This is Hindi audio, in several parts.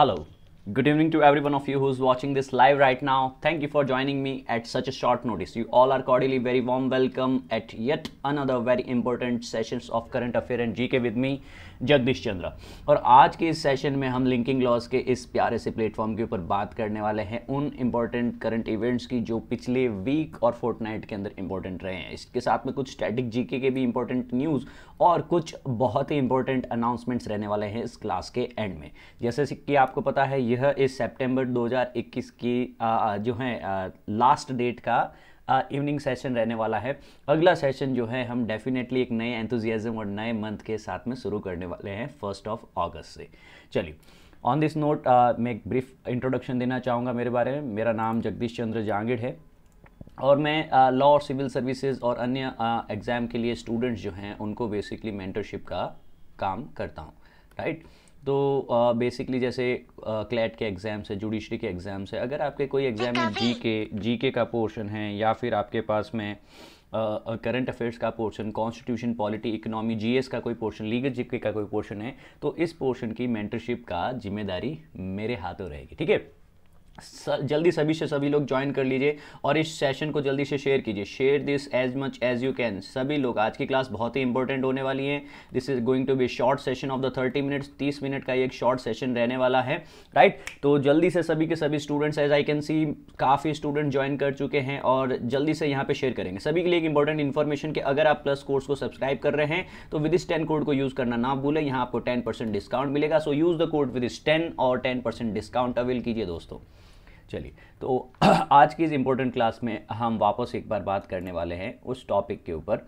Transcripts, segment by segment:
Hello. Good evening to every one of you who's watching this live right now. Thank you for joining me at such a short notice. You all are cordially very warm welcome at yet another very important sessions of current affair and GK with me Jagdish चंद्र और आज के इस सेशन में हम लिंकिंग लॉस के इस प्यारे से प्लेटफॉर्म के ऊपर बात करने वाले हैं उन इम्पॉर्टेंट करंट इवेंट्स की जो पिछले वीक और फोर्टनाइट के अंदर इम्पॉर्टेंट रहे हैं इसके साथ में कुछ स्टैटिक जीके के भी इम्पॉर्टेंट न्यूज़ और कुछ बहुत ही इंपॉर्टेंट अनाउंसमेंट्स रहने वाले हैं इस क्लास के एंड में जैसे कि आपको पता है यह इस सितंबर 2021 की आ, जो है लास्ट डेट का इवनिंग सेशन रहने वाला है अगला सेशन जो है हम डेफिनेटली एक नए एंथुजियाजम और नए मंथ के साथ में शुरू करने वाले हैं फर्स्ट ऑफ अगस्त से चलिए ऑन दिस नोट मैं एक ब्रीफ इंट्रोडक्शन देना चाहूँगा मेरे बारे में मेरा नाम जगदीश चंद्र जांगिड़ है और मैं लॉ और सिविल सर्विसेज और अन्य एग्ज़ाम के लिए स्टूडेंट्स जो हैं उनको बेसिकली मेंटरशिप का काम करता हूँ राइट right? तो बेसिकली uh, जैसे क्लैट uh, के एग्ज़ाम्स है जुडिशरी के एग्ज़ाम्स है अगर आपके कोई एग्ज़ाम में जी के जी के का पोर्शन है या फिर आपके पास में करंट अफेयर्स का portion constitution polity economy GS का कोई पोर्शन लीगल जीके का कोई पोर्शन है तो इस पोर्शन की मेंटरशिप का जिम्मेदारी मेरे हाथों रहेगी ठीक है जल्दी सभी से सभी लोग ज्वाइन कर लीजिए और इस सेशन को जल्दी से शेयर कीजिए share this as much as you can सभी लोग आज की क्लास बहुत ही इंपॉर्टेंट होने वाली है this is going to be short session of the thirty minutes तीस मिनट का एक शॉर्ट सेशन रहने वाला है राइट right? तो जल्दी से सभी के सभी students as I can see काफ़ी स्टूडेंट ज्वाइन कर चुके हैं और जल्दी से यहाँ पर शेयर करेंगे सभी के लिए एक इंपॉर्टेंट इन्फॉर्मेशन कि अगर आप प्लस कोर्स को सब्सक्राइब कर रहे हैं तो विद इस टेन कोड को यूज़ करना ना भूलें यहाँ आपको टेन डिस्काउंट मिलेगा so use the code with इस टेन और टेन डिस्काउंट अवेल कीजिए दोस्तों चलिए तो आज की इस इम्पोर्टेंट क्लास में हम वापस एक बार बात करने वाले हैं उस टॉपिक के ऊपर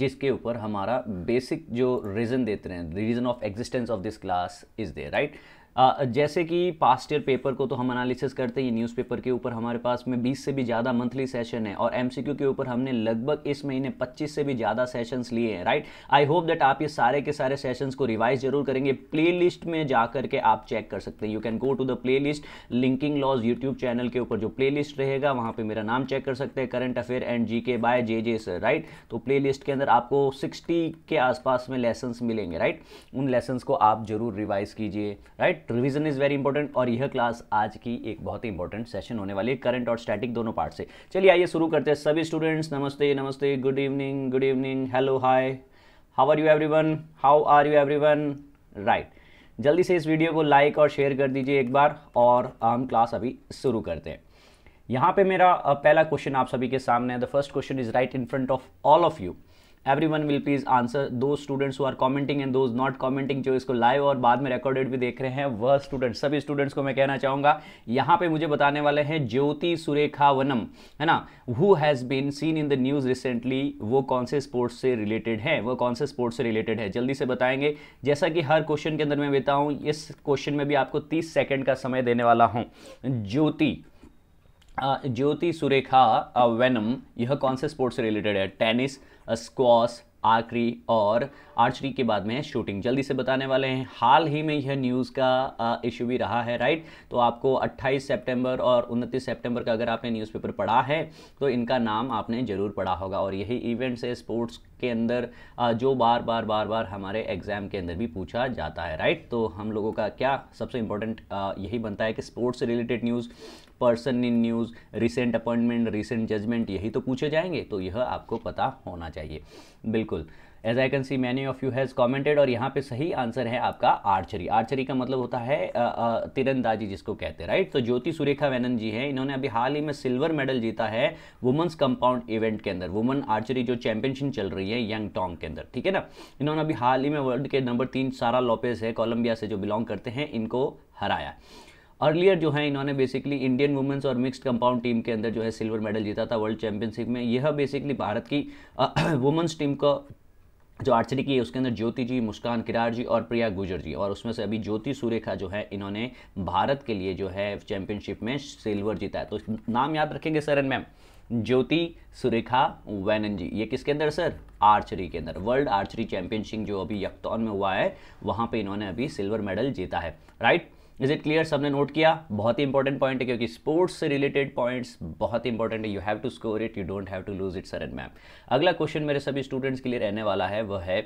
जिसके ऊपर हमारा बेसिक जो रीज़न देते हैं reason of existence of this class is they right जैसे कि पास्ट ईयर पेपर को तो हम एनालिसिस करते हैं न्यूज़पेपर के ऊपर हमारे पास में 20 से भी ज़्यादा मंथली सेशन है और एम के ऊपर हमने लगभग इस महीने 25 से भी ज़्यादा सेशंस लिए हैं राइट आई होप दैट आप ये सारे के सारे सेशंस को रिवाइज जरूर करेंगे प्ले में जा करके आप चेक कर सकते हैं you can go to the list linking laws YouTube channel के ऊपर जो प्ले रहेगा वहाँ पर मेरा नाम चेक कर सकते हैं current affair and G K by J J sir right तो प्ले के अंदर आपको सिक्सटी के आसपास में लेसन्स मिलेंगे राइट उन लेसन्स को आप जरूर रिवाइज कीजिए right revision is very important और यह क्लास आज की एक बहुत ही इंपॉर्टेंट सेशन होने वाली है करंट और स्टैटिक दोनों पार्ट से चलिए आइए शुरू करते हैं सभी स्टूडेंट्स नमस्ते नमस्ते good evening good evening hello hi how are you everyone how are you everyone right जल्दी से इस वीडियो को लाइक और शेयर कर दीजिए एक बार और हम क्लास अभी शुरू करते हैं यहाँ पे मेरा पहला क्वेश्चन आप सभी के सामने है the first question is right in front of all of you everyone will please answer दो students are commenting and those not commenting जो इसको लाइव और बाद में रिकॉर्डेड भी देख रहे हैं वह स्टूडेंट सभी स्टूडेंट्स को मैं कहना चाहूंगा यहाँ पे मुझे बताने वाले हैं ज्योति सुरेखा वनम है ना who has been seen in the news recently वो कौन से स्पोर्ट्स से रिलेटेड है वो कौन से स्पोर्ट्स से रिलेटेड है जल्दी से बताएंगे जैसा कि हर क्वेश्चन के अंदर मैं देता हूँ इस क्वेश्चन में भी आपको तीस सेकेंड का समय देने वाला हूँ ज्योति ज्योति सुरेखा वेनम यह कौन से स्पोर्ट्स से रिलेटेड है टेनिस स्क्वास आखिरी और आर्चरी के बाद में शूटिंग जल्दी से बताने वाले हैं हाल ही में यह न्यूज़ का इशू भी रहा है राइट तो आपको 28 सितंबर और 29 सितंबर का अगर आपने न्यूज़पेपर पढ़ा है तो इनका नाम आपने ज़रूर पढ़ा होगा और यही इवेंट्स है स्पोर्ट्स के अंदर जो बार बार बार बार हमारे एग्ज़ाम के अंदर भी पूछा जाता है राइट तो हम लोगों का क्या सबसे इम्पोर्टेंट यही बनता है कि sports related news person in news recent appointment recent judgment यही तो पूछे जाएंगे तो यह आपको पता होना चाहिए बिल्कुल as I can see many of you has commented और यहाँ पे सही आंसर है आपका आर्चरी आर्चरी का मतलब होता है तिरंदाजी जिसको कहते हैं राइट तो ज्योति सुरेखा वैनन जी हैं इन्होंने अभी हाल ही में सिल्वर मेडल जीता है वुमेंस कंपाउंड इवेंट के अंदर वुमेन आर्चरी जो चैंपियनशिप चल रही है यंग टोंग के अंदर ठीक है ना इन्होंने अभी हाल ही में वर्ल्ड के नंबर तीन सारा लॉपेज है कोलंबिया से जो बिलोंग करते हैं इनको हराया अर्लियर जो है इन्होंने बेसिकली इंडियन वुमेंस और मिक्स्ड कंपाउंड टीम के अंदर जो है सिल्वर मेडल जीता था वर्ल्ड चैंपियनशिप में यह बेसिकली भारत की वुमेंस टीम का जो आर्चरी की है उसके अंदर ज्योति जी मुस्कान किरार जी और प्रिया गुजर जी और उसमें से अभी ज्योति सुरेखा जो है इन्होंने भारत के लिए जो है चैंपियनशिप में सिल्वर जीता है तो नाम याद रखेंगे sir and ma'am Jyothi Surekha Vennam ji ये किसके अंदर सर आर्चरी के अंदर वर्ल्ड आर्चरी चैंपियनशिप जो अभी यकतौन में हुआ है वहाँ पे इन्होंने अभी सिल्वर मेडल जीता है राइट इज इट क्लियर सबने नोट किया बहुत ही इंपॉर्टेंट पॉइंट है क्योंकि स्पोर्ट्स से रिलेटेड पॉइंट्स बहुत ही इंपॉर्टेंट है you have to score it you don't have to lose it sir and ma'am अगला क्वेश्चन मेरे सभी स्टूडेंट्स के लिए रहने वाला है वह है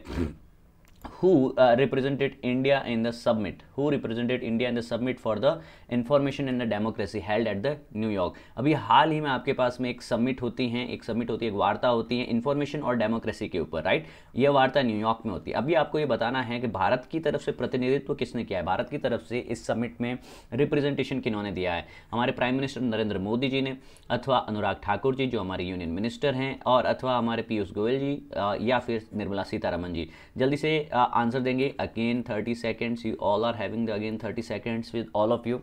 who uh, represented India in the summit, who represented India in the summit for the information and the democracy held at the New York. अभी हाल ही में आपके पास में एक समिट होती है एक समिट होती है एक वार्ता होती है इन्फॉर्मेशन और डेमोक्रेसी के ऊपर राइट ये वार्ता न्यूयॉर्क में होती है अभी आपको ये बताना है कि भारत की तरफ से प्रतिनिधित्व किसने किया है भारत की तरफ से इस समिट में रिप्रेजेंटेशन किन्होंने दिया है हमारे प्राइम मिनिस्टर नरेंद्र मोदी जी ने अथवा अनुराग ठाकुर जी जो हमारे यूनियन मिनिस्टर हैं और अथवा हमारे पीयूष गोयल जी या फिर निर्मला सीतारमन जी जल्दी से आंसर uh, देंगे again thirty seconds you all are having the again thirty seconds with all of you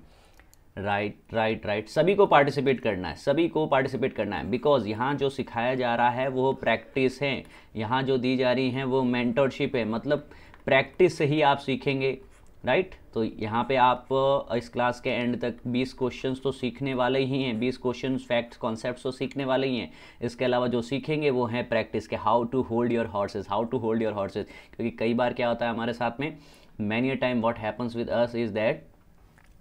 right right right सभी को पार्टिसिपेट करना है सभी को पार्टिसिपेट करना है बिकॉज यहाँ जो सिखाया जा रहा है वो प्रैक्टिस है यहाँ जो दी जा रही हैं वो मैंटरशिप है मतलब प्रैक्टिस से ही आप सीखेंगे राइट तो यहाँ पे आप इस क्लास के एंड तक 20 क्वेश्चंस तो सीखने वाले ही हैं 20 क्वेश्चन फैक्ट्स कॉन्सेप्ट्स तो सीखने वाले ही हैं इसके अलावा जो सीखेंगे वो हैं प्रैक्टिस के how to hold your horses how to hold your horses क्योंकि कई बार क्या होता है हमारे साथ में many time what happens with us is that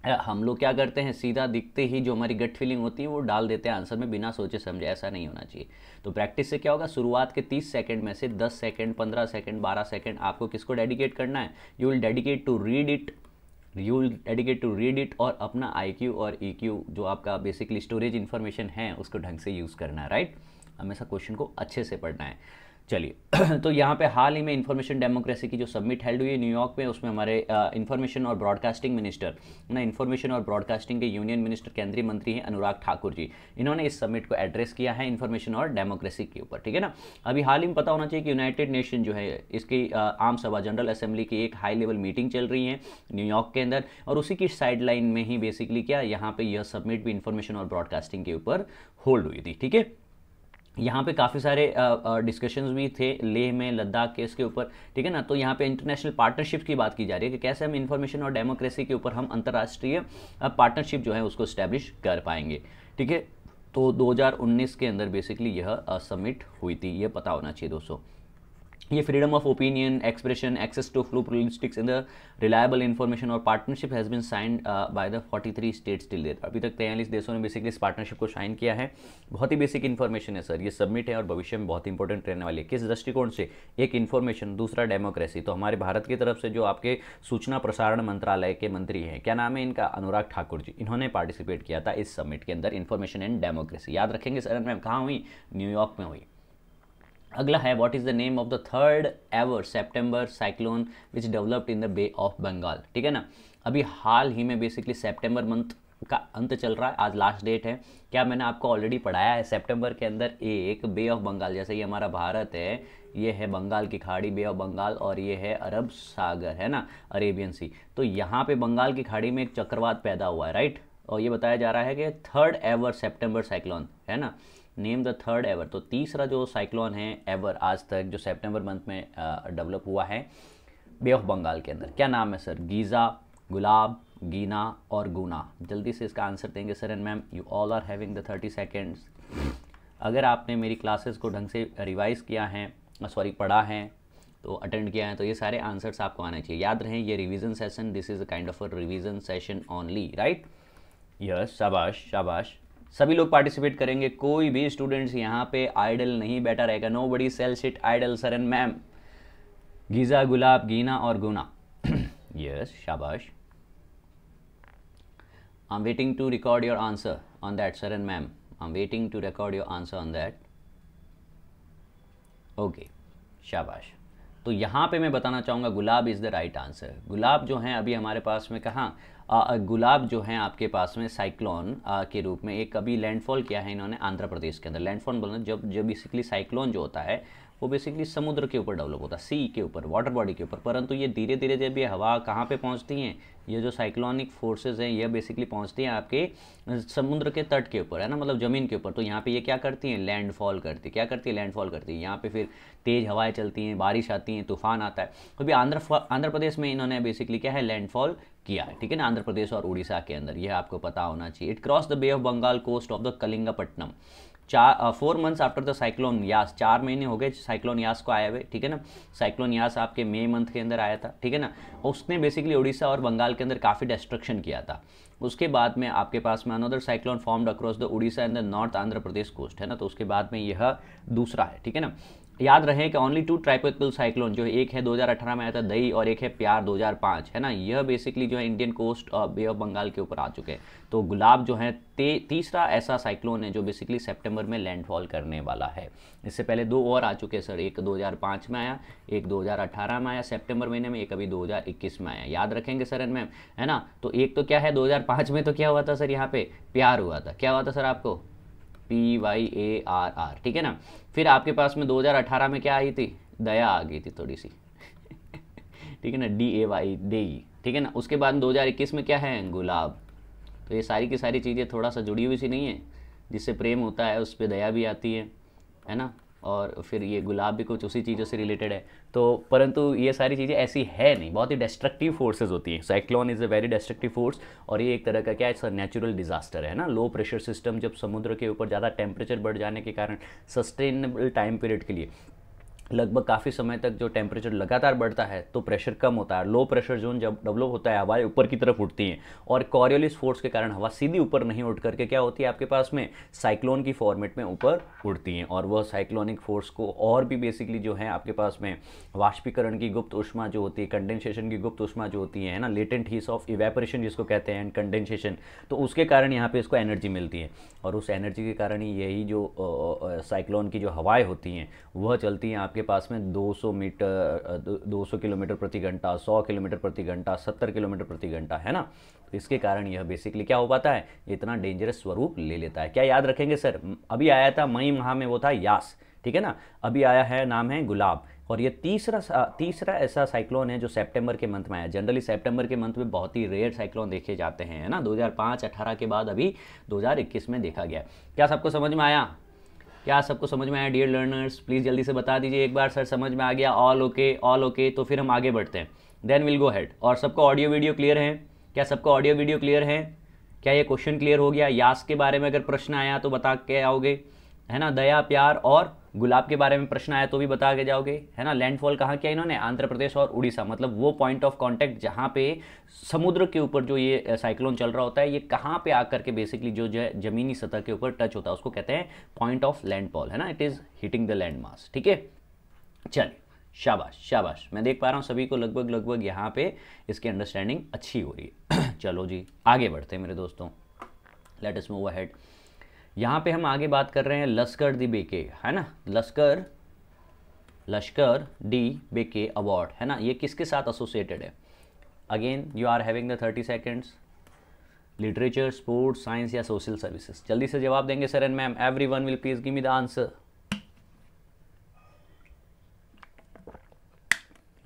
हम लोग क्या करते हैं सीधा दिखते ही जो हमारी गट फीलिंग होती है वो डाल देते हैं आंसर में बिना सोचे समझे ऐसा नहीं होना चाहिए तो प्रैक्टिस से क्या होगा शुरुआत के 30 सेकंड में से 10 सेकंड 15 सेकंड 12 सेकंड आपको किसको डेडिकेट करना है you will dedicate to read it you will dedicate to read it और अपना आई और ई e जो आपका बेसिकली स्टोरेज इन्फॉर्मेशन है उसको ढंग से यूज़ करना है राइट हमेशा क्वेश्चन को अच्छे से पढ़ना है चलिए तो यहाँ पे हाल ही में इंफॉर्मेशन डेमोक्रेसी की जो सबमिट हेल्ड हुई है न्यूयॉर्क में उसमें हमारे इंफॉर्मेशन और ब्रॉडकास्टिंग मिनिस्टर ना इंफॉर्मेशन और ब्रॉडकास्टिंग के यूनियन मिनिस्टर केंद्रीय मंत्री हैं अनुराग ठाकुर जी इन्होंने इस सबमिट को एड्रेस किया है इन्फॉर्मेशन और डेमोक्रेसी के ऊपर ठीक है ना अभी हाल ही में पता होना चाहिए कि यूनाइटेड नेशन जो है इसकी आम सभा जनरल असेंबली की एक हाई लेवल मीटिंग चल रही है न्यूयॉर्क के अंदर और उसी की साइड में ही बेसिकली क्या यहाँ पर यह सबमिट भी इन्फॉर्मेशन और ब्रॉडकास्टिंग के ऊपर होल्ड हुई थी ठीक है यहाँ पे काफ़ी सारे डिस्कशंस भी थे लेह में लद्दाख केस के ऊपर ठीक है ना तो यहाँ पे इंटरनेशनल पार्टनरशिप की बात की जा रही है कि कैसे हम इन्फॉर्मेशन और डेमोक्रेसी के ऊपर हम अंतर्राष्ट्रीय पार्टनरशिप जो है उसको स्टैब्लिश कर पाएंगे ठीक है तो 2019 के अंदर बेसिकली यह समिट हुई थी ये पता होना चाहिए दोस्तों ये freedom of opinion expression access to pluralistic in the reliable information और partnership has been signed by the 43 states till date अभी तक तैयलीस देशों ने बेसिकली इस पार्टनरशिप को साइन किया है बहुत ही बेसिक इन्फॉर्मेशन है सर ये सबमिट है और भविष्य में बहुत इंपॉर्टेंट रहने वाली है किस दृष्टिकोण से एक इन्फॉर्मेशन दूसरा डेमोक्रेसी तो हमारे भारत की तरफ से जो आपके सूचना प्रसारण मंत्रालय के मंत्री हैं क्या नाम है इनका अनुराग ठाकुर जी इन्होंने पार्टिसिपेट किया था इस सबमिट के अंदर इन्फॉर्मेशन एंड डेमोक्रेसी याद रखेंगे सर मैम कहाँ हुई न्यूयॉर्क में हुई अगला है what is the name of the third ever September cyclone which developed in the bay of Bengal ठीक है ना अभी हाल ही में बेसिकली सेप्टेम्बर मंथ का अंत चल रहा है आज लास्ट डेट है क्या मैंने आपको ऑलरेडी पढ़ाया है सितंबर के अंदर एक बे ऑफ बंगाल जैसे ये हमारा भारत है ये है बंगाल की खाड़ी बे ऑफ बंगाल और ये है अरब सागर है ना अरेबियन सी तो यहाँ पे बंगाल की खाड़ी में एक चक्रवात पैदा हुआ है राइट और ये बताया जा रहा है कि थर्ड एवर सेप्टेम्बर साइक्लोन है ना नेम द थर्ड एवर तो तीसरा जो साइक्लोन है एवर आज तक जो सेप्टेम्बर मंथ में डेवलप हुआ है बे ऑफ बंगाल के अंदर क्या नाम है सर गीज़ा गुलाब गीना और गुना जल्दी से इसका आंसर देंगे sir and ma'am you all are having the thirty seconds अगर आपने मेरी क्लासेस को ढंग से रिवाइज़ किया है सॉरी पढ़ा है तो अटेंड किया है तो ये सारे आंसर्स आपको आने चाहिए याद रहें ये revision session this is a kind of a revision session only right yes शाबाश शाबाश सभी लोग पार्टिसिपेट करेंगे कोई भी स्टूडेंट्स यहाँ पे आइडल नहीं बैठा रहेगा nobody shall sit idle sir and ma'am गीज़ा गुलाब गीना और गुना यस शाबाश I am waiting to record your answer on that sir and ma'am I am waiting to record your answer on that okay शाबाश तो यहाँ पे मैं बताना चाहूँगा Gulab is the right answer Gulab जो हैं अभी हमारे पास में कहाँ गुलाब जो है आपके पास में साइक्लोन के रूप में एक अभी लैंडफॉल किया है इन्होंने आंध्र प्रदेश के अंदर लैंडफॉल मतलब बोलना जब जब बेसिकली साइक्लोन जो होता है वो बेसिकली समुद्र के ऊपर डेवलप होता है सी के ऊपर वाटर बॉडी के ऊपर परंतु ये धीरे धीरे जब ये हवा कहाँ पे पहुँचती हैं ये जो साइक्लोनिक फोर्सेस हैं ये बेसिकली पहुँचती हैं आपके समुद्र के तट के ऊपर है ना मतलब ज़मीन के ऊपर तो यहाँ पे ये क्या करती हैं लैंडफॉल करती क्या करती है लैंडफॉल करती है यहाँ पर फिर तेज़ हवाएं चलती हैं बारिश आती हैं तूफान आता है तो भी आंध्र आंध्र प्रदेश में इन्होंने बेसिकली क्या है लैंडफॉल किया है ठीक है ना आंध्र प्रदेश और उड़ीसा के अंदर यह आपको पता होना चाहिए it cross the bay of Bengal coast of the Kalingapatnam चार four months after the cyclone Yaas चार महीने हो गए साइक्लोन यास को आए हुए ठीक है ना साइक्लोन यास आपके मई मंथ के अंदर आया था ठीक है ना उसने बेसिकली उड़ीसा और बंगाल के अंदर काफ़ी डिस्ट्रक्शन किया था उसके बाद में आपके पास में another cyclone formed across the Orissa and the north Andhra Pradesh coast है ना तो उसके बाद में यह दूसरा है ठीक है ना याद रहे कि ओनली टू ट्राइपिकल साइक्लोन जो एक है 2018 में आया था दही और एक है प्यार 2005 है ना यह बेसिकली जो है इंडियन कोस्ट और बे ऑफ बंगाल के ऊपर आ चुके हैं तो गुलाब जो है तीसरा ऐसा साइक्लोन है जो बेसिकली सितंबर में लैंडफॉल करने वाला है इससे पहले दो और आ चुके हैं सर एक 2005 में आया एक 2018 में आया सितंबर महीने में एक अभी 2021 में आया याद रखेंगे सर एंड मैम है ना तो एक तो क्या है 2005 में तो क्या हुआ था सर यहाँ पे प्यार हुआ था क्या हुआ था सर आपको P Y A R R ठीक है ना फिर आपके पास में 2018 में क्या आई थी दया आ गई थी थोड़ी सी ठीक है ना डी ए वाई डे ठीक है ना उसके बाद 2021 में क्या है गुलाब तो ये सारी की सारी चीज़ें थोड़ा सा जुड़ी हुई सी नहीं है जिससे प्रेम होता है उस पर दया भी आती है है ना और फिर ये गुलाब भी कुछ उसी चीज़ों से रिलेटेड है तो परंतु ये सारी चीज़ें ऐसी है नहीं बहुत ही डिस्ट्रक्टिव फोर्सेज होती हैं cyclone is a very destructive force और ये एक तरह का क्या है नेचुरल डिजास्टर है ना लो प्रेशर सिस्टम जब समुद्र के ऊपर ज़्यादा टेम्परेचर बढ़ जाने के कारण सस्टेनेबल टाइम पीरियड के लिए लगभग काफ़ी समय तक जो टेम्परेचर लगातार बढ़ता है तो प्रेशर कम होता है लो प्रेशर जोन जब डेवलप होता है हवाएं ऊपर की तरफ उठती हैं और कॉरियोलिस फोर्स के कारण हवा सीधी ऊपर नहीं उठ करके क्या होती है आपके पास में साइक्लोन की फॉर्मेट में ऊपर उड़ती हैं और वह साइक्लोनिक फोर्स को और भी बेसिकली जो है आपके पास में वाष्पीकरण की गुप्त उष्मा जो होती है कंडेंसेशन की गुप्त उष्मा जो होती है ना लेटेंट हीस ऑफ इवेपरेशन जिसको कहते हैं एंड कंडेंसेशन तो उसके कारण यहाँ पर इसको एनर्जी मिलती है और उस एनर्जी के कारण ही यही जो साइक्लोन की जो हवाएँ होती हैं वह चलती हैं आपके आपके पास में 200 मीटर 200 किलोमीटर प्रति घंटा 100 किलोमीटर प्रति घंटा 70 किलोमीटर प्रति घंटा है ना तो इसके कारण यह बेसिकली क्या हो पाता है इतना डेंजरस स्वरूप ले लेता है क्या याद रखेंगे सर अभी आया था मई माह में वो था यास ठीक है ना अभी आया है नाम है गुलाब और ये तीसरा तीसरा ऐसा साइक्लोन है जो सितंबर के मंथ में आया जनरली सितंबर के मंथ में बहुत ही रेयर साइक्लोन देखे जाते हैं है ना 2005 18 के बाद अभी 2021 में देखा गया क्या सबको समझ में आया क्या सबको समझ में आया डियर लर्नर्स प्लीज़ जल्दी से बता दीजिए एक बार सर समझ में आ गया ऑल ओके ऑल ओके तो फिर हम आगे बढ़ते हैं देन विल गो हेड और सबको ऑडियो वीडियो क्लियर है क्या सबको ऑडियो वीडियो क्लियर है क्या ये क्वेश्चन क्लियर हो गया यास के बारे में अगर प्रश्न आया तो बता के आओगे है ना दया प्यार और गुलाब के बारे में प्रश्न आया तो भी बता के जाओगे है ना लैंडफॉल कहाँ किया इन्होंने आंध्र प्रदेश और उड़ीसा मतलब वो पॉइंट ऑफ कांटेक्ट जहाँ पे समुद्र के ऊपर जो ये साइक्लोन चल रहा होता है ये कहाँ पे आकर के बेसिकली जो जो जमीनी सतह के ऊपर टच होता है उसको कहते हैं पॉइंट ऑफ लैंडफॉल है ना it is hitting the land mass ठीक है चलिए शाबाश शाबाश मैं देख पा रहा हूँ सभी को लगभग लगभग यहाँ पे इसकी अंडरस्टैंडिंग अच्छी हो रही है चलो जी आगे बढ़ते हैं मेरे दोस्तों लेट इस मूव अहेड यहां पे हम आगे बात कर रहे हैं लश्कर दी बेके है ना लश्कर लश्कर डी बेके अवार्ड है ना ये किसके साथ एसोसिएटेड है again you are having the thirty seconds literature sports science या सोशल सर्विसेज जल्दी से जवाब देंगे sir and ma'am everyone will please give me the answer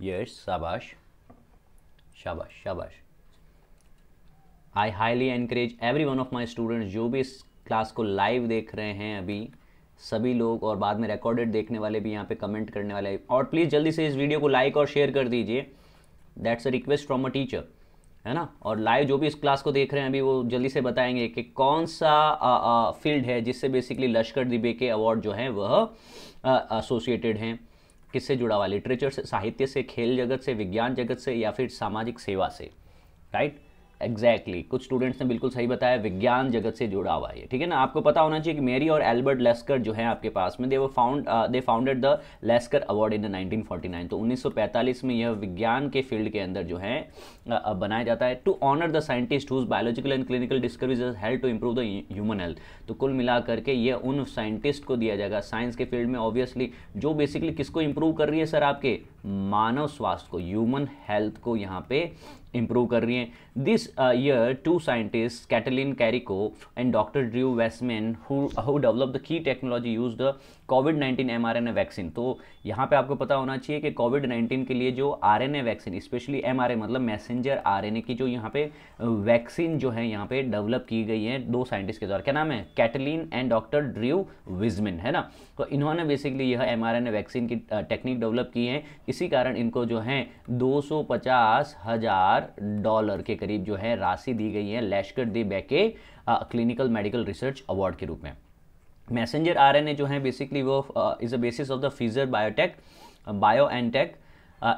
yes शाबाश शाबाश शाबाश I highly encourage every one of my students जो भी इस क्लास को लाइव देख रहे हैं अभी सभी लोग और बाद में रिकॉर्डेड देखने वाले भी यहाँ पे कमेंट करने वाले और प्लीज़ जल्दी से इस वीडियो को लाइक और शेयर कर दीजिए that's a request from a teacher है ना और लाइव जो भी इस क्लास को देख रहे हैं अभी वो जल्दी से बताएंगे कि कौन सा फील्ड है जिससे बेसिकली लश्कर दिबे के अवार्ड जो हैं वह एसोसिएटेड हैं किससे जुड़ा हुआ लिटरेचर से साहित्य से खेल जगत से विज्ञान जगत से या फिर सामाजिक सेवा से राइट right? Exactly exactly. कुछ स्टूडेंट्स ने बिल्कुल सही बताया विज्ञान जगत से जुड़ा हुआ है ठीक है ना आपको पता होना चाहिए कि मेरी और एल्बर्ट लेस्कर जो है आपके पास में दे वो found they founded the Lasker award in the 1949 तो 1945 में यह विज्ञान के फील्ड के अंदर जो है uh, बनाया जाता है to honour the scientist whose biological and clinical discoveries help to improve the human health तो कुल मिला करके ये उन साइंटिस्ट को दिया जाएगा साइंस के फील्ड में ऑब्वियसली जो बेसिकली किसको इंप्रूव कर रही है सर आपके मानव स्वास्थ्य को ह्यूमन हेल्थ को यहाँ पे इम्प्रूव कर रही है This uh, year, two scientists, Catalin Carrico and Dr. Drew Westman, who, who developed the key technology used the covid 19 mRNA vaccine तो यहाँ पे आपको पता होना चाहिए कि covid 19 के लिए जो RNA vaccine especially mRNA मतलब messenger RNA की जो यहाँ पे vaccine जो है यहाँ पे develop की गई है दो scientists के द्वारा क्या नाम है Katalin and Dr Drew Westman है ना तो इन्होंने basically यह mRNA vaccine की technique develop की है इसी कारण इनको जो है 250 हजार डॉलर के करीब जो है राशि दी गई है Lasker DeBakey clinical medical research award के रूप में मैसेंजर आरएनए जो है बेसिकली वो is a basis of the Pfizer biotech bio and tech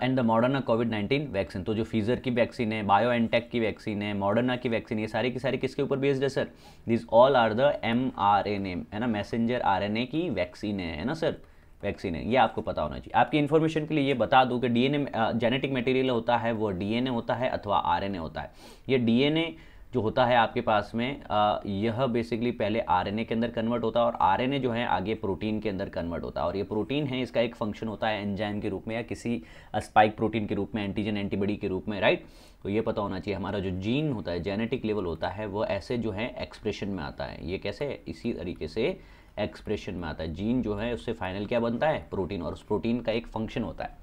and the Moderna COVID nineteen vaccine तो जो फीजर की वैक्सीन है बायो एनटेक की वैक्सीन है मॉडर्ना की वैक्सीन ये सारी की सारी किसके ऊपर बेस्ड है sir these all are the M R N M है ना मैसेंजर आर एन ए की वैक्सीन है ना सर वैक्सीन है ये आपको पता होना चाहिए आपकी इन्फॉर्मेशन के लिए ये बता दूँ कि डीएनए जेनेटिक मटेरियल होता है वो डीएनए होता है अथवा आरएनए होता है ये डीएनए जो होता है आपके पास में आ, यह बेसिकली पहले आरएनए के अंदर कन्वर्ट होता है और आरएनए जो है आगे प्रोटीन के अंदर कन्वर्ट होता है और ये प्रोटीन है इसका एक फंक्शन होता है एंजाइम के रूप में या किसी स्पाइक प्रोटीन के रूप में एंटीजन एंटीबॉडी के रूप में राइट तो ये पता होना चाहिए हमारा जो जीन होता है जेनेटिक लेवल होता है वो ऐसे जो है एक्सप्रेशन में आता है ये कैसे इसी तरीके से एक्सप्रेशन में आता है जीन जो है उससे फाइनल क्या बनता है प्रोटीन और उस प्रोटीन का एक फंक्शन होता है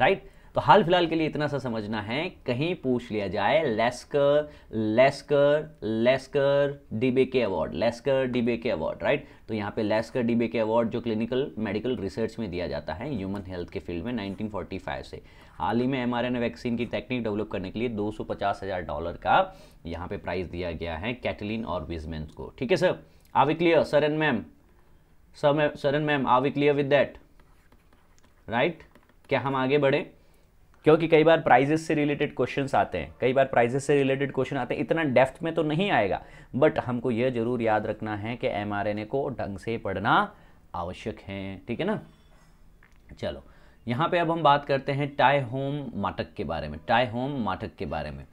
राइट तो हाल फिलहाल के लिए इतना सा समझना है कहीं पूछ लिया जाए लेस्कर लेस्कर लेस्कर डीबे के अवार्ड लेस्कर डीबे के अवार्ड राइट तो यहाँ पे लेस्कर डीबे के अवार्ड जो क्लिनिकल मेडिकल रिसर्च में दिया जाता है ह्यूमन हेल्थ के फील्ड में 1945 से हाल ही में एमआरएनए वैक्सीन की टेक्निक डेवलप करने के लिए दो डॉलर का यहाँ पे प्राइज़ दिया गया है कैटलिन और विजमेंस को ठीक है sir are we clear sir and ma'am सरन ma'am are we clear with that right क्या हम आगे बढ़ें क्योंकि कई बार प्राइजेस से रिलेटेड क्वेश्चन आते हैं कई बार प्राइजेस से रिलेटेड क्वेश्चन आते हैं इतना डेफ्थ में तो नहीं आएगा बट हमको यह जरूर याद रखना है कि एम को ढंग से पढ़ना आवश्यक है ठीक है ना चलो यहाँ पे अब हम बात करते हैं टाई होम माटक के बारे में टाई होम माटक के बारे में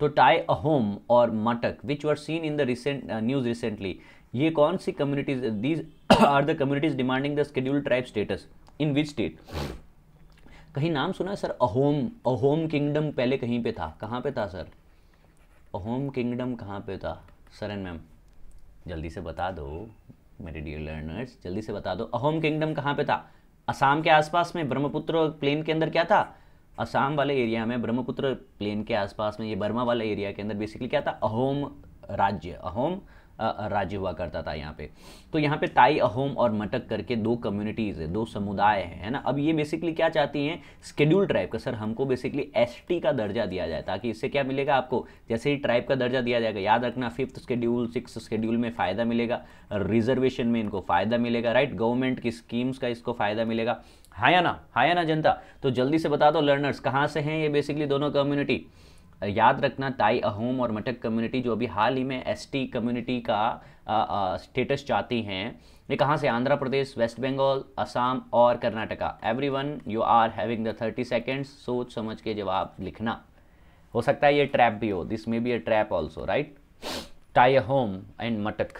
तो टाई अ होम और Matak which were seen in the recent news recently ये कौन सी communities these are the communities demanding the scheduled tribe status in which state कहीं नाम सुना है सर अहोम अहोम किंगडम पहले कहीं पे था कहाँ पे था सर अहोम किंगडम कहाँ पे था सर एंड मैम जल्दी से बता दो मेरे डियर लर्नर्स जल्दी से बता दो अहोम किंगडम कहाँ पे था असम के आसपास में ब्रह्मपुत्र प्लेन के अंदर क्या था असम वाले एरिया में ब्रह्मपुत्र प्लेन के आसपास में ये बर्मा वाले एरिया के अंदर बेसिकली क्या था अहोम राज्य अहोम राज्य हुआ करता था यहाँ पे तो यहाँ पे ताई अहोम और मटक करके दो कम्युनिटीज़ है दो समुदाय है ना अब ये बेसिकली क्या चाहती हैं स्केड्यूल ट्राइब का सर हमको बेसिकली एसटी का दर्जा दिया जाए ताकि इससे क्या मिलेगा आपको जैसे ही ट्राइब का दर्जा दिया जाएगा याद रखना फिफ्थ स्केड्यूल सिक्स स्केड्यूल में फ़ायदा मिलेगा रिजर्वेशन में इनको फ़ायदा मिलेगा राइट गवर्नमेंट की स्कीम्स का इसको फ़ायदा मिलेगा हाया ना हाया ना जनता तो जल्दी से बता दो लर्नर्स कहाँ से हैं ये बेसिकली दोनों कम्युनिटी याद रखना ताई अहोम और मटक कम्युनिटी जो अभी हाल ही में एसटी कम्युनिटी का स्टेटस चाहती हैं ये कहाँ से आंध्र प्रदेश वेस्ट बंगाल असम और Karnataka everyone you are having the thirty seconds सोच समझ के जवाब लिखना हो सकता है ये ट्रैप भी हो this may be a trap also right Tai Ahom and Matak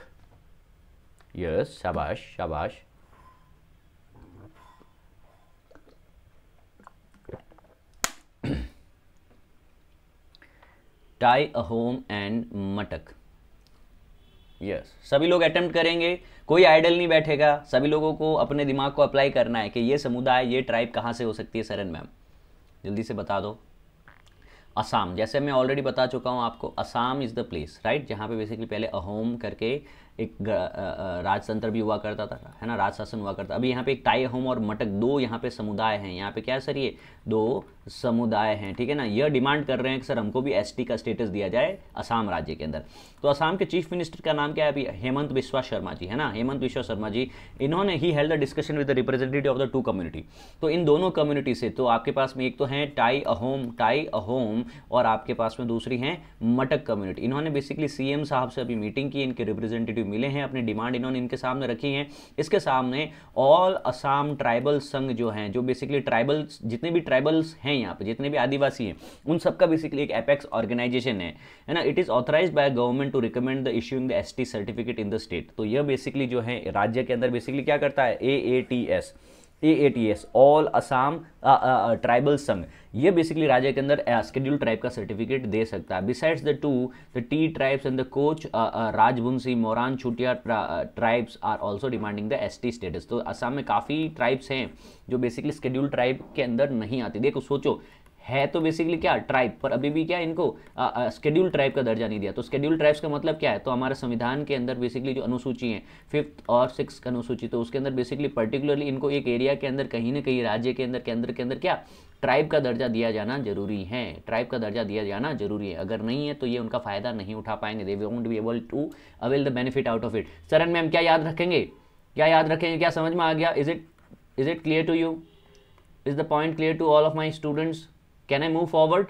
yes शाबाश शाबाश Tai Ahom and Matak yes yes. सभी लोग अटेम्प्ट करेंगे कोई आइडल नहीं बैठेगा सभी लोगों को अपने दिमाग को अप्लाई करना है कि ये समुदाय ये ट्राइब कहाँ से हो सकती है सरन मैम जल्दी से बता दो असम जैसे मैं ऑलरेडी बता चुका हूँ आपको Assam is the place right जहाँ पे बेसिकली पहले अहोम करके एक राजतंत्र भी हुआ करता था है ना राजशासन हुआ करता अभी यहाँ पे एक टाई अहोम और मटक दो यहाँ पे समुदाय हैं यहाँ पे क्या सर ये दो समुदाय हैं ठीक है ना यह डिमांड कर रहे हैं कि सर हमको भी एसटी का स्टेटस दिया जाए असम राज्य के अंदर तो असम के चीफ मिनिस्टर का नाम क्या है अभी हेमंत बिश्वा शर्मा जी है ना हेमंत बिश्वा शर्मा जी इन्होंने ही held the discussion with the representative of the two community तो इन दोनों कम्युनिटी से तो आपके पास में एक तो है टाई अहोम टाई अहोम और आपके पास में दूसरी है मटक कम्युनिटी इन्होंने बेसिकली सी साहब से अभी मीटिंग की इनके रिप्रेजेंटेटिव मिले हैं अपनी डिमांड इन्होंने इनके सामने रखी है इसके सामने ऑल असाम ट्राइबल संघ जो हैं जो बेसिकली ट्राइबल्स जितने भी ट्राइबल्स हैं हैं यहाँ पर जितने भी आदिवासी हैं उन सबका बेसिकली एक एपेक्स ऑर्गेनाइजेशन है है ना it is authorise by government to recommend the issuing the S certificate in the state तो यह बेसिकली जो है राज्य के अंदर बेसिकली क्या करता है A A T S A A T S all Assam tribal Sangha ये बेसिकली राज्य के अंदर स्केड्यूल uh, ट्राइब का सर्टिफिकेट दे सकता है besides the two the tea tribes and the Koch Rajbongshi Moran Chutia tribes are also demanding the S T status तो असम में काफ़ी ट्राइब्स हैं जो बेसिकली स्केड्यूल ट्राइब के अंदर नहीं आती देखो सोचो है तो बेसिकली क्या ट्राइब पर अभी भी क्या इनको स्केड्यूल ट्राइब का दर्जा नहीं दिया तो स्केड्यूल ट्राइब्स का मतलब क्या है तो हमारे संविधान के अंदर बेसिकली जो अनुसूची है फिफ्थ और सिक्स अनुसूची तो उसके अंदर बेसिकली पर्टिकुलरली इनको एक एरिया के अंदर कहीं ना कहीं राज्य के अंदर केंद्र के अंदर क्या ट्राइब का दर्जा दिया जाना जरूरी है ट्राइब का दर्जा दिया जाना जरूरी है अगर नहीं है तो ये उनका फायदा नहीं उठा पाएंगे they won't be able to avail the benefit out of it Charan ma'am क्या याद रखेंगे क्या याद रखेंगे क्या समझ में आ गया is it is it clear to you is the point clear to all of my students can I move forward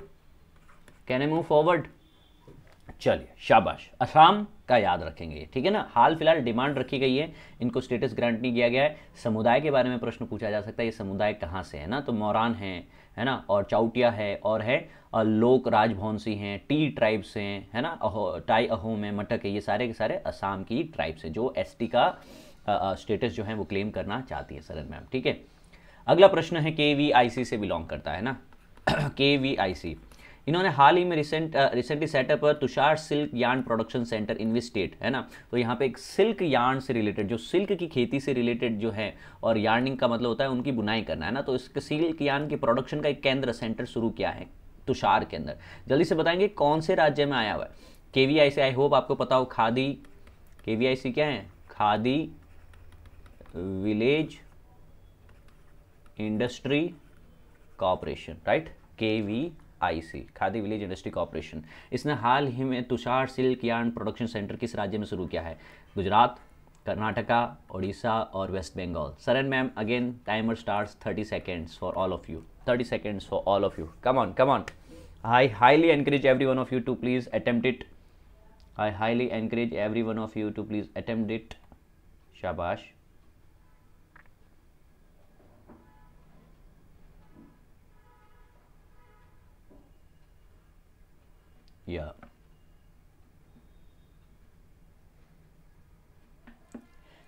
can I move forward चलिए शाबाश असम का याद रखेंगे ठीक है ना हाल फिलहाल डिमांड रखी गई है इनको स्टेटस ग्रांट नहीं किया गया है समुदाय के बारे में प्रश्न पूछा जा सकता है ये समुदाय कहाँ से है ना तो मौरान है है ना और चाउटिया है और है लोक सी हैं टी ट्राइब्स हैं है ना अहो टाई अहोम है मटक है ये सारे के सारे असम की ट्राइब्स हैं जो एस का स्टेटस जो है वो क्लेम करना चाहती है सरन मैम ठीक है अगला प्रश्न है के वी आई सी से बिलोंग करता है ना के वी आई सी इन्होंने हाल ही में रिसेंट रिसेंटली सेटअप है tussar silk yarn production centre in state है ना तो यहाँ पे एक सिल्क यार्न से रिलेटेड जो सिल्क की खेती से रिलेटेड जो है और यार्निंग का मतलब होता है उनकी बुनाई करना है ना तो इस सिल्क यार्न के प्रोडक्शन का एक केंद्र सेंटर शुरू किया है तुषार के अंदर जल्दी से बताएंगे कौन से राज्य में आया हुआ है के V I C I hope आपको पता हो खादी के वी आई सी क्या है Khadi village industry corporation right K V I C Khadi village industry corporation इसने हाल ही में Tussar silk yarn production centre किस राज्य में शुरू किया है गुजरात कर्नाटका उड़ीसा और west Bengal and ma'am again timer start thirty seconds for all of you thirty seconds for all of you come on come on I highly encourage every one of you to please attempt it I highly encourage every one of you to please attempt it शाबाश Yeah.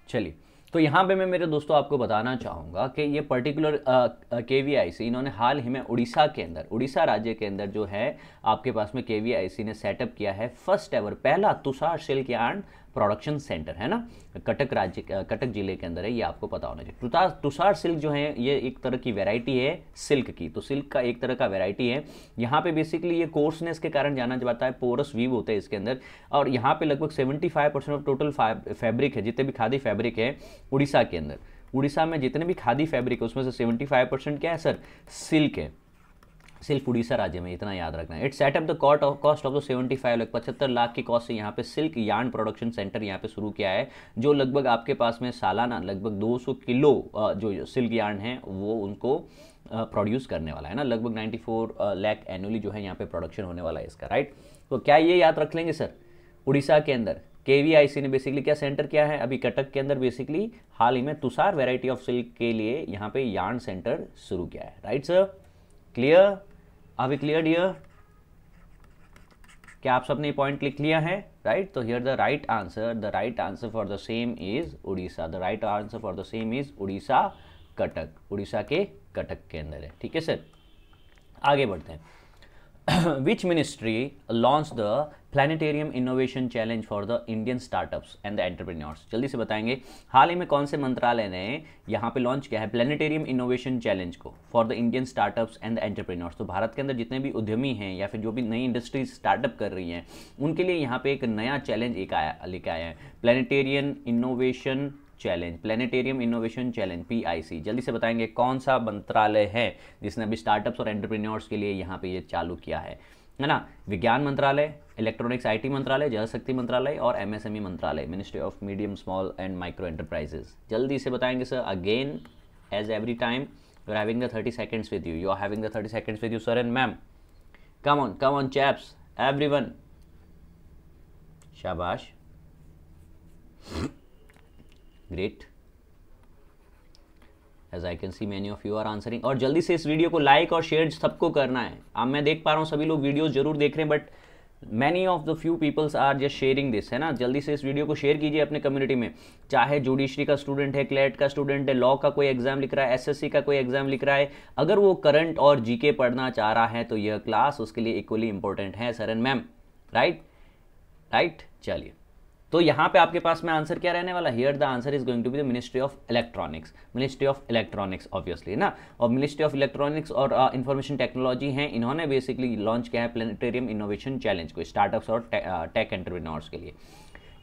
चलिए तो यहाँ पे मैं मेरे दोस्तों आपको बताना चाहूँगा कि ये पर्टिकुलर के वी आई सी इन्होंने हाल ही में उड़ीसा के अंदर उड़ीसा राज्य के अंदर जो है आपके पास में के वी आई सी ने सेटअप किया है फर्स्ट एवर पहला tussar silk yard production centre है ना कटक राज्य कटक जिले के अंदर है ये आपको पता होना चाहिए तुषार सिल्क जो है ये एक तरह की वेराइटी है सिल्क की तो सिल्क का एक तरह का वेराइटी है यहाँ पे बेसिकली ये कोर्सनेस के कारण जाना जाता है पोरस वीव होता है इसके अंदर और यहाँ पे लगभग seventy five percent of total fabric है जितने भी खादी फैब्रिक है उड़ीसा के अंदर उड़ीसा में जितने भी खादी फैब्रिक है उसमें से सेवेंटी फाइव परसेंट क्या है सर सिल्क है सिर्फ उड़ीसा राज्य में इतना याद रखना है it set up the cot of cost of the seventy five lakh पचहत्तर लाख की कॉस्ट से यहाँ पे सिल्क यार्न प्रोडक्शन सेंटर यहाँ पे शुरू किया है जो लगभग आपके पास में सालाना लगभग 200 किलो जो सिल्क यार्न है वो उनको प्रोड्यूस करने वाला है ना लगभग 94 लाख एनुअली जो है यहाँ पे प्रोडक्शन होने वाला है इसका राइट तो क्या ये याद रख लेंगे सर उड़ीसा के अंदर के ने बेसिकली क्या सेंटर किया है अभी कटक के अंदर बेसिकली हाल ही में तुषार वेराइटी ऑफ सिल्क के लिए यहाँ पे यार्न सेंटर शुरू किया है राइट सर क्लियर अभी क्लियर डियर क्या आप सबने पॉइंट लिख लिया है राइट तो here the right answer the right answer for the same is Orissa the right answer for the same is Orissa Cuttack Orissa के कटक के अंदर है ठीक है सर आगे बढ़ते हैं which ministry launched the planetarium innovation challenge for the Indian startups and the entrepreneurs जल्दी से बताएंगे हाल ही में कौन से मंत्रालय ने यहाँ पे लॉन्च किया है प्लानिटेरियम इनोवेशन चैलेंज को for the Indian startups and the entrepreneurs तो भारत के अंदर जितने भी उद्यमी हैं या फिर जो भी नई इंडस्ट्रीज स्टार्टअप कर रही हैं उनके लिए यहाँ पे एक नया चैलेंज एक आया लेके आया है planetarium innovation challenge planetarium innovation challenge PIC जल्दी से बताएंगे कौन सा मंत्रालय है जिसने अभी स्टार्टअप्स और एंटरप्रेन्योर्स के लिए यहाँ पे ये चालू किया है है ना विज्ञान मंत्रालय इलेक्ट्रॉनिक्स आईटी मंत्रालय जल शक्ति मंत्रालय और एमएसएमई e मंत्रालय ministry of medium small and micro enterprises जल्दी से बताएंगे sir again as every time you are having the thirty seconds with you you are having the thirty seconds with you sir and ma'am come on come on chaps everyone शाबाश great as I can see many of you are answering और जल्दी से इस वीडियो को लाइक और शेयर सबको करना है अब मैं देख पा रहा हूँ सभी लोग वीडियो जरूर देख रहे हैं but many of the few peoples are just sharing this है ना जल्दी से इस वीडियो को शेयर कीजिए अपने कम्युनिटी में चाहे जुडिशरी का स्टूडेंट है क्लेट का स्टूडेंट है लॉ का कोई एग्जाम लिख रहा है सी का कोई एग्जाम लिख रहा है अगर वो करंट और जीके पढ़ना चाह रहा है तो यह क्लास उसके लिए इक्वली इंपॉर्टेंट है sir and ma'am right right चलिए तो यहाँ पे आपके पास में आंसर क्या रहने वाला here the answer is going to be the ministry of electronics ministry of electronics obviously ना और मिनिस्ट्री ऑफ इलेक्ट्रॉनिक्स और इंफॉर्मेशन uh, टेक्नोलॉजी हैं इन्होंने बेसिकली लॉन्च किया है प्लेनेटेरियम इनोवेशन चैलेंज को स्टार्टअप्स और टेक एंटरप्रेन्योर्स uh, के लिए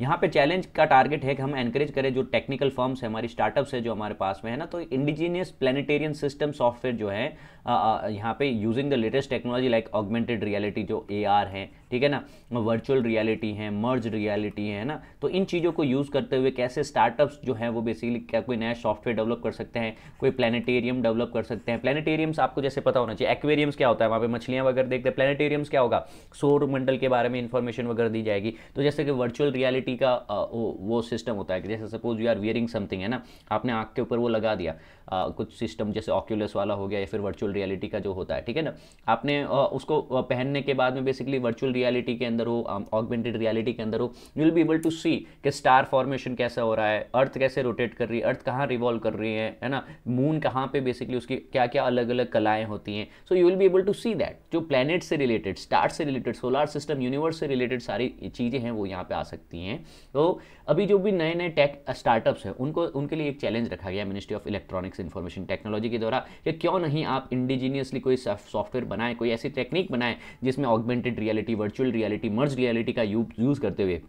यहाँ पे चैलेंज का टारगेट है कि हम एनकरेज करें जो टेक्निकल फॉर्म्स है हमारी स्टार्टअप्स है जो हमारे पास में है ना तो इंडिजीनियस प्लेनेटेरियन सिस्टम सॉफ्टवेयर जो है uh, यहाँ पे using the latest technology like augmented reality जो ए आर है ठीक है ना वर्चुअल रियलिटी है मर्ज रियलिटी है ना तो इन चीज़ों को यूज़ करते हुए कैसे स्टार्टअप्स जो हैं वो बेसिकली क्या कोई नया सॉफ्टवेयर डेवलप कर सकते हैं कोई प्लानिटेरियम डेवलप कर सकते हैं प्लानिटेरियम्स आपको जैसे पता होना चाहिए एक्वेरियम्स क्या होता है वहाँ पे मछलियाँ वगैरह देखते हैं प्लानिटेरियम्स क्या होगा सौर मंडल के बारे में इन्फॉर्मेशन वगैरह दी जाएगी तो जैसे कि वर्चुअल रियलिटी का वो सिस्टम होता है जैसे suppose you are wearing something है ना आपने आँख के ऊपर वो लगा दिया आ, कुछ सिस्टम जैसे ऑक्यूलस वाला हो गया या फिर वर्चुअल रियलिटी का जो होता है ठीक है ना आपने आ, उसको पहनने के बाद में बेसिकली वर्चुअल रियलिटी के अंदर हो ऑगमेंटेड um, रियलिटी के अंदर हो you will be able to see कि स्टार फॉर्मेशन कैसा हो रहा है अर्थ कैसे रोटेट कर रही है अर्थ कहाँ रिवॉल्व कर रही है है ना मून कहाँ पे बेसिकली उसकी क्या क्या अलग अलग कलाएं होती हैं so you will be able to see that जो प्लानट से रिलेटेड स्टार से रिलेटेड सोलार सिस्टम यूनिवर्स से रिलेटेड सारी चीज़ें हैं वो यहाँ पे आ सकती हैं तो अभी जो भी नए नए टेक स्टार्टअप्स हैं उनको उनके लिए एक चैलेंज रखा गया ministry of electronics information technology के द्वारा कि क्यों नहीं आप इंडिजीनियसली कोई सॉफ्टवेयर बनाएं कोई ऐसी टेक्निक बनाएं जिसमें augmented reality word virtual reality merge reality का यूज़ करते हुए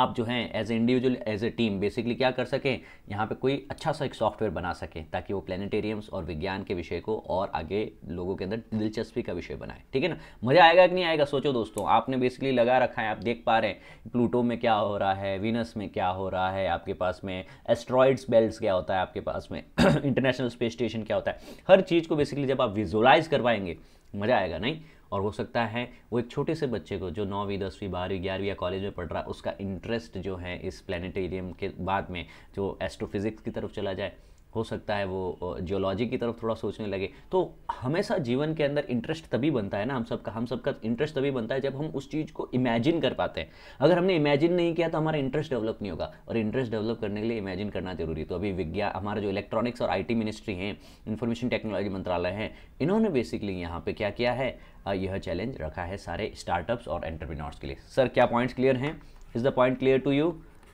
आप जो हैं as a individual as a team basically क्या कर सकें यहाँ पे कोई अच्छा सा एक सॉफ्टवेयर बना सकें ताकि वो प्लानिटेरियम्स और विज्ञान के विषय को और आगे लोगों के अंदर दिलचस्पी का विषय बनाए ठीक है ना मज़ा आएगा कि नहीं आएगा सोचो दोस्तों आपने बेसिकली लगा रखा है आप देख पा रहे हैं प्लूटो में क्या हो रहा है वीनस में क्या हो रहा है आपके पास में एस्ट्रॉइड्स बेल्ट क्या होता है आपके पास में इंटरनेशनल स्पेस स्टेशन क्या होता है हर चीज़ को बेसिकली जब आप विजुलाइज करवाएंगे मज़ा आएगा नहीं और हो सकता है वो एक छोटे से बच्चे को जो नौवीं दसवीं बारहवीं ग्यारहवीं या कॉलेज में पढ़ रहा उसका इंटरेस्ट जो है इस प्लानिटेरियम के बाद में जो एस्ट्रोफिज़िक्स की तरफ चला जाए हो सकता है वो जियोलॉजी की तरफ थोड़ा सोचने लगे तो हमेशा जीवन के अंदर इंटरेस्ट तभी बनता है ना हम सबका हम सबका इंटरेस्ट तभी बनता है जब हम उस चीज़ को इमेजिन कर पाते हैं अगर हमने इमेजिन नहीं किया तो हमारा इंटरेस्ट डेवलप नहीं होगा और इंटरेस्ट डेवलप करने के लिए इमेजिन करना जरूरी तो अभी विज्ञान हमारा जो इलेक्ट्रॉनिक्स और आई मिनिस्ट्री हैं इन्फॉर्मेशन टेक्नोलॉजी मंत्रालय हैं इन्होंने बेसिकली यहाँ पर क्या किया है यह चैलेंज रखा है सारे स्टार्टअप्स और एंटरप्रीनोर्स के लिए सर क्या पॉइंट्स क्लियर हैं is the point clear to you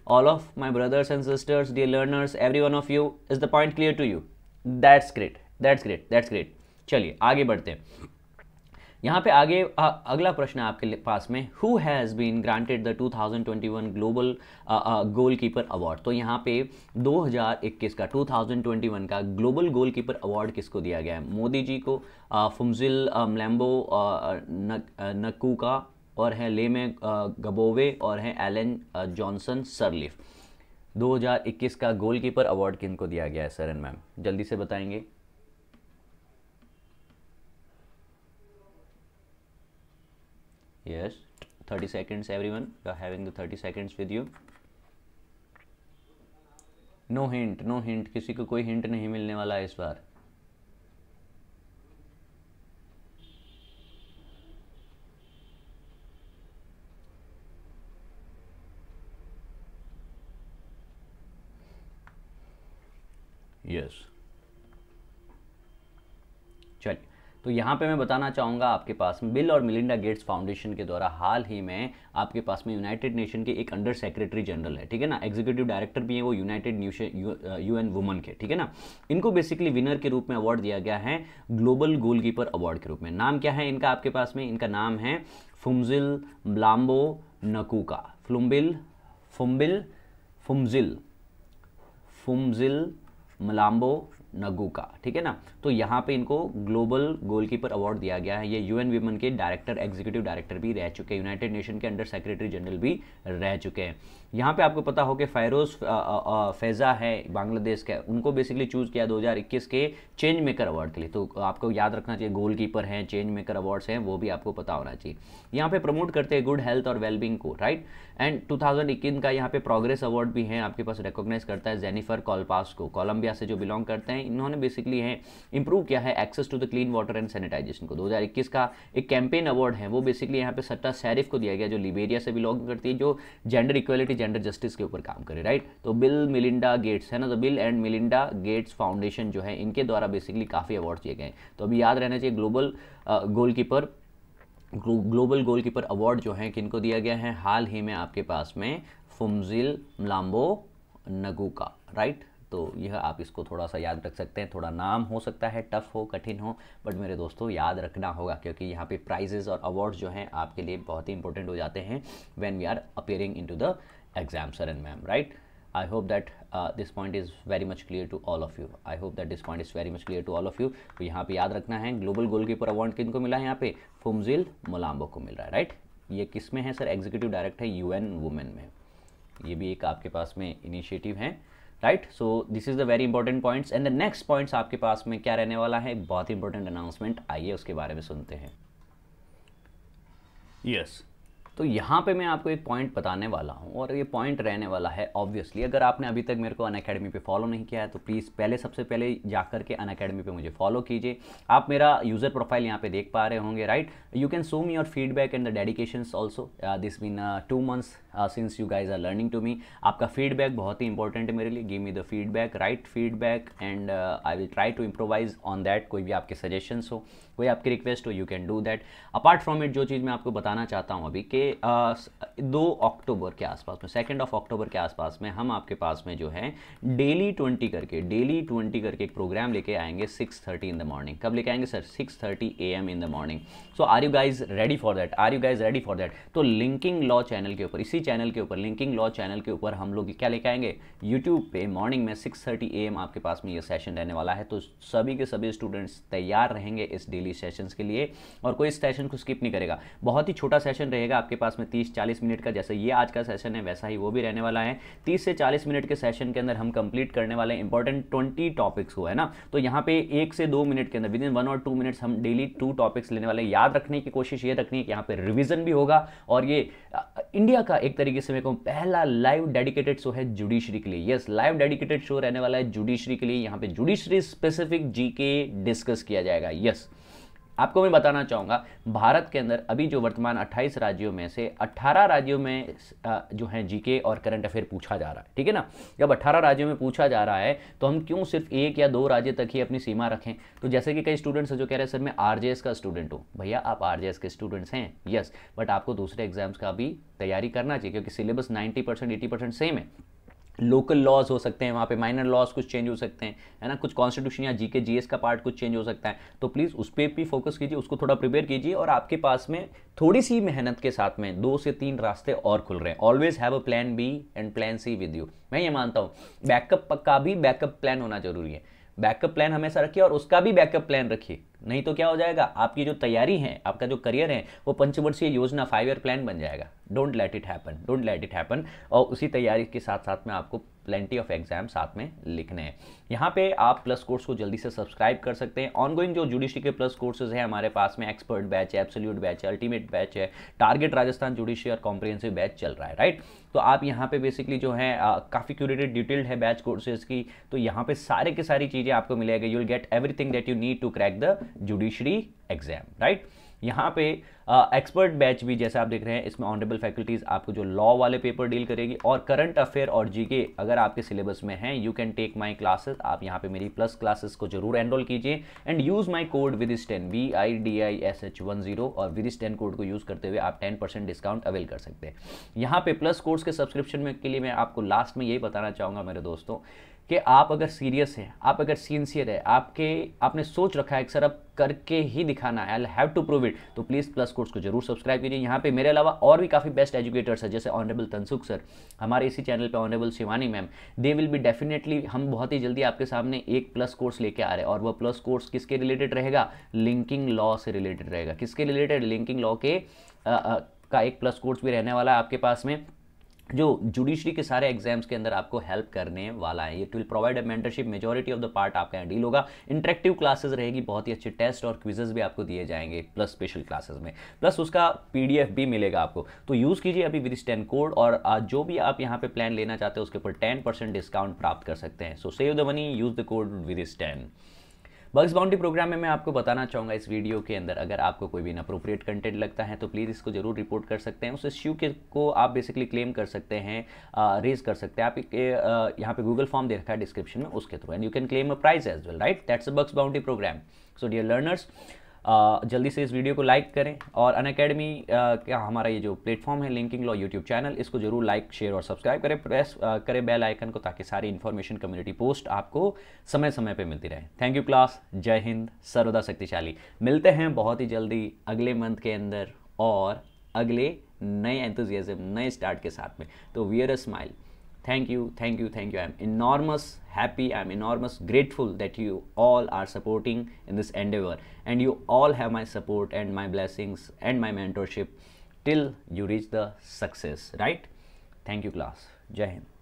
all of my brothers and sisters dear learners every one of you is the point clear to you that's great that's great that's great चलिए आगे बढ़ते हैं यहाँ पे आगे आ, अगला प्रश्न है आपके पास में who has been granted the 2021 global goalkeeper award तो यहाँ पे 2021 का 2021 का ग्लोबल गोलकीपर अवार्ड किसको दिया गया है मोदी जी को फुमजिल मलैम्बो नकू का और हैं ले में गबोवे और हैं एलन जॉनसन सरलिफ 2021 का गोलकीपर अवार्ड किन को दिया गया है सर एंड मैम जल्दी से बताएंगे yes 30 seconds everyone one having the 30 seconds with you no hint no hint किसी को कोई हिंट नहीं मिलने वाला है इस बार यस चलिए तो यहाँ पे मैं बताना चाहूँगा आपके पास में बिल और मिलिंडा गेट्स फाउंडेशन के द्वारा हाल ही में आपके पास में यूनाइटेड नेशन के एक अंडर सेक्रेटरी जनरल है ठीक है ना एग्जीक्यूटिव डायरेक्टर भी हैं वो यूनाइटेड यू एन वुमन के ठीक है ना इनको बेसिकली विनर के रूप में अवार्ड दिया गया है ग्लोबल गोलकीपर अवार्ड के रूप में नाम क्या है इनका आपके पास में इनका नाम है फुमजिल ब्लाम्बो नकूका फ्लुम्बिल फुम्बिल फुमजिल फुमजिल मलाम्बो नगू का ठीक है ना तो यहाँ पे इनको ग्लोबल गोलकीपर अवार्ड दिया गया है ये यूएन वीमन के डायरेक्टर एग्जीक्यूटिव डायरेक्टर भी रह चुके हैं यूनाइटेड नेशन के अंडर सेक्रेटरी जनरल भी रह चुके हैं यहाँ पे आपको पता हो कि फ़ैरोज़ फैज़ा है बांग्लादेश का उनको बेसिकली चूज़ किया 2021 के चेंज मेकर अवार्ड के लिए तो आपको याद रखना चाहिए गोल कीपर हैं चेंज मेकर अवार्ड्स हैं वो भी आपको पता होना चाहिए यहाँ पे प्रमोट करते हैं गुड हेल्थ और वेलबिंग को राइट एंड 2021 का यहाँ पे प्रोग्रेस अवार्ड भी है आपके पास रिकॉग्नाइज करता है जेनिफर कॉलपास को कोलंबिया से जो बिलोंग करते हैं इन्होंने बेसिकली है इंप्रूव किया है access to the clean water and sanitization को 2021 का एक कैंपेन अवार्ड है वो बेसिकली यहाँ पे सट्टा सैरिफ को दिया गया जो लिबेरिया से बिलोंग करती है जो जेंडर इक्वलिटी जेंडर जस्टिस के ऊपर काम करे राइट तो बिल मिलिंडा गेट्स है ना तो Bill and Melinda Gates foundation जो है इनके द्वारा बेसिकली काफ़ी अवार्ड दिए गए तो अभी याद रहना चाहिए global goalkeeper uh, global goalkeeper award जो है किनको दिया गया है हाल ही में आपके पास में फुमजिल लाम्बो नगू का राइट तो यह आप इसको थोड़ा सा याद रख सकते हैं थोड़ा नाम हो सकता है टफ़ हो कठिन हो बट मेरे दोस्तों याद रखना होगा क्योंकि यहाँ पे प्राइजेज़ और अवार्ड्स जो हैं आपके लिए बहुत ही इंपॉर्टेंट हो जाते हैं when we are appearing into the exam sir and ma'am right I hope that uh, this point is very much clear to all of you i hope that this point is very much clear to all of you तो यहाँ पे याद रखना है ग्लोबल गोलकीपर अवार्ड किन को मिला है यहाँ पे फुमजिल मोलाम्बो को मिल रहा है राइट ये किस में है सर एग्जीक्यूटिव डायरेक्ट है यूएन वुमेन में ये भी एक आपके पास में इनिशिएटिव है right so this is the very important points and the next points आपके पास में क्या रहने वाला है बहुत इंपॉर्टेंट अनाउंसमेंट आइए उसके बारे में सुनते हैं यस yes. तो यहाँ पे मैं आपको एक पॉइंट बताने वाला हूँ और ये पॉइंट रहने वाला है ऑब्वियसली अगर आपने अभी तक मेरे को अन अकेडमी पर फॉलो नहीं किया है तो प्लीज़ पहले सबसे पहले जा के अन अकेडमी पर मुझे फॉलो कीजिए आप मेरा यूज़र प्रोफाइल यहाँ पे देख पा रहे होंगे right you can show me your feedback and the dedication also this mean two months since you guys are learning to me आपका फीडबैक बहुत ही इंपॉर्टेंट है मेरे लिए give me the feedback right feedback and I will try to improvise on that कोई भी आपके सजेशंस हो कोई आपकी रिक्वेस्ट हो you can do that apart from it जो चीज़ मैं आपको बताना चाहता हूँ अभी कि दो अक्टूबर के आसपास में सेकेंड ऑफ अक्टूबर के आसपास में हम आपके पास में जो है डेली ट्वेंटी करके डेली ट्वेंटी करके एक प्रोग्राम लेके आएंगे six thirty in the morning कब लेके आएंगे sir six thirty A M in the morning so are you guys ready for that are you guys ready for that तो लिंकिंग लॉ चैनल के ऊपर इसी चैनल के ऊपर लिंकिंग लॉ चैनल के ऊपर हम लोग क्या लेके आएंगे यूट्यूब पे मॉर्निंग में सिक्स थर्टी ए एम आपके पास में ये सेशन रहने वाला है तो सभी के सभी स्टूडेंट्स तैयार रहेंगे इस डेली डेली सेशंस के लिए और कोई इस सेशन को स्किप नहीं करेगा बहुत ही छोटा सेशन रहेगा आपके पास में तीस चालीस मिनट का जैसे ये आज का सेशन है वैसा ही वो भी रहने वाला है तीस से चालीस मिनट के सेशन के अंदर हम कंप्लीट करने वाले इंपॉर्टेंट ट्वेंटी टॉपिक्स हुआ है ना तो यहाँ पे एक से दो मिनट के अंदर विद इन वन और टू मिनट्स हम डेली टू टॉपिक्स लेने वाले याद रखने की कोशिश ये रखनी है कि यहाँ पे रिविजन भी होगा और ये इंडिया का एक तरीके से मेरे को पहला लाइव डेडिकेटेड शो है जुडिशरी के लिए यस लाइव डेडिकेटेड शो रहने वाला है जुडिशरी के लिए यहाँ पे जुडिशरी स्पेसिफिक जीके डिस्कस किया जाएगा यस yes. आपको मैं बताना चाहूँगा भारत के अंदर अभी जो वर्तमान 28 राज्यों में से 18 राज्यों में जो है जीके और करंट अफेयर पूछा जा रहा है ठीक है ना जब 18 राज्यों में पूछा जा रहा है तो हम क्यों सिर्फ एक या दो राज्य तक ही अपनी सीमा रखें तो जैसे कि कई स्टूडेंट्स जो कह रहे हैं सर मैं आर का स्टूडेंट हूँ भैया आप आर के स्टूडेंट्स हैं यस बट आपको दूसरे एग्जाम्स का भी तैयारी करना चाहिए क्योंकि सिलेबस नाइन्टी परसेंट सेम है लोकल लॉज हो सकते हैं वहाँ पे माइनर लॉज कुछ चेंज हो सकते हैं है ना कुछ कॉन्स्टिट्यूशन या जीके जीएस का पार्ट कुछ चेंज हो सकता है तो प्लीज़ उस पर भी फोकस कीजिए उसको थोड़ा प्रिपेयर कीजिए और आपके पास में थोड़ी सी मेहनत के साथ में दो से तीन रास्ते और खुल रहे हैं always have a plan B and plan C with you मैं ये मानता हूँ बैकअप का भी बैकअप प्लान होना जरूरी है बैकअप प्लान हमेशा रखिए और उसका भी बैकअप प्लान रखिए नहीं तो क्या हो जाएगा आपकी जो तैयारी है आपका जो करियर है वो पंचवर्षीय योजना फाइव ईयर प्लान बन जाएगा don't let it happen don't let it happen और उसी तैयारी के साथ साथ में आपको प्लेंटी ऑफ एग्जाम साथ में लिखने हैं यहाँ पे आप प्लस कोर्स को जल्दी से सब्सक्राइब कर सकते हैं ऑनगोइंग जो जुडिशरी के प्लस कोर्सेज हैं हमारे पास में एक्सपर्ट बैच है एब्सोल्यूट बैच है अल्टीमेट बैच है टारगेट राजस्थान जुडिशरी और कॉम्प्रिहेंसिव बैच चल रहा है राइट तो आप यहाँ पे बेसिकली जो है काफ़ी क्यूरेटेड डिटेल्ड है बैच कोर्सेज की तो यहाँ पे सारे के सारी चीज़ें आपको मिलेगी you will get everything that you need to crack the judiciary exam right यहाँ पे एक्सपर्ट uh, बैच भी जैसे आप देख रहे हैं इसमें ऑनरेबल फैकल्टीज आपको जो लॉ वाले पेपर डील करेगी और करंट अफेयर और जीके अगर आपके सिलेबस में हैं you can take my classes आप यहाँ पे मेरी प्लस क्लासेस को जरूर एनरोल कीजिए and use my code with इस ten V I D I S H one zero और विदिस टेन कोड को यूज़ करते हुए आप टेन परसेंट डिस्काउंट अवेल कर सकते हैं यहाँ पे प्लस कोर्स के सब्सक्रिप्शन के लिए मैं आपको लास्ट में यही बताना चाहूंगा मेरे दोस्तों कि आप अगर सीरियस हैं आप अगर सीनसियर है आपके आपने सोच रखा है सर अब करके ही दिखाना है I have to prove it तो प्लीज़ प्लस कोर्स को जरूर सब्सक्राइब कीजिए यहाँ पे मेरे अलावा और भी काफ़ी बेस्ट एजुकेटर्स है जैसे ऑनरेबल तनसुख सर हमारे इसी चैनल पे honourable Shivani ma'am they will be definitely हम बहुत ही जल्दी आपके सामने एक प्लस कोर्स लेके आ रहे हैं और वह प्लस कोर्स किसके रिलेटेड रहेगा लिंकिंग लॉ से रिलेटेड रहेगा किसके रिलेटेड लिंकिंग लॉ के आ, आ, का एक प्लस कोर्स भी रहने वाला है आपके पास में जो जुडिशरी के सारे एग्जाम्स के अंदर आपको हेल्प करने वाला है it will provide a mentorship majority of the part आपका डील होगा इंटरेक्टिव क्लासेस रहेगी बहुत ही अच्छे टेस्ट और क्विजेज भी आपको दिए जाएंगे प्लस स्पेशल क्लासेस में प्लस उसका पीडीएफ भी मिलेगा आपको तो यूज़ कीजिए अभी विद टेन कोड और जो भी आप यहाँ पे प्लान लेना चाहते हो उसके ऊपर टेन डिस्काउंट प्राप्त कर सकते हैं so save the money use the code with ten bugs boundary program में मैं आपको बताना चाहूँगा इस वीडियो के अंदर अगर आपको कोई भी अप्रोप्रिएट कंटेंट लगता है तो प्लीज़ इसको जरूर रिपोर्ट कर सकते हैं उस इश्यू के को आप बेसिकली क्लेम कर सकते हैं रेज कर सकते हैं आप यहाँ पे गूगल फॉर्म दे रखा है डिस्क्रिप्शन में उसके through and you can claim a prize as well right that's a bugs boundary program so dear learners जल्दी से इस वीडियो को लाइक करें और अन अकेडमी का हमारा ये जो प्लेटफॉर्म है लिंकिंग लॉ यूट्यूब चैनल इसको जरूर लाइक शेयर और सब्सक्राइब करें प्रेस करें बेल आइकन को ताकि सारी इन्फॉर्मेशन कम्युनिटी पोस्ट आपको समय समय पर मिलती रहे थैंक यू क्लास जय हिंद सर्वदा शक्तिशाली मिलते हैं बहुत ही जल्दी अगले मंथ के अंदर और अगले नए एंथुजियाज़म नए स्टार्ट के साथ में तो wear a smile thank you thank you thank you i'm enormous happy i'm enormous grateful that you all are supporting in this endeavor and you all have my support and my blessings and my mentorship till you reach the success right thank you class jai hind